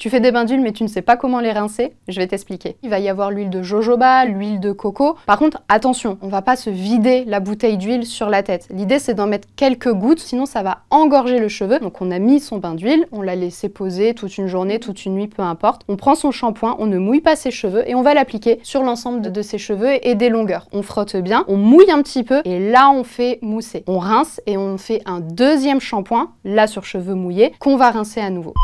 Tu fais des bains d'huile mais tu ne sais pas comment les rincer Je vais t'expliquer. Il va y avoir l'huile de jojoba, l'huile de coco. Par contre, attention, on va pas se vider la bouteille d'huile sur la tête. L'idée c'est d'en mettre quelques gouttes, sinon ça va engorger le cheveu. Donc on a mis son bain d'huile, on l'a laissé poser toute une journée, toute une nuit, peu importe. On prend son shampoing, on ne mouille pas ses cheveux et on va l'appliquer sur l'ensemble de ses cheveux et des longueurs. On frotte bien, on mouille un petit peu et là on fait mousser. On rince et on fait un deuxième shampoing, là sur cheveux mouillés, qu'on va rincer à nouveau.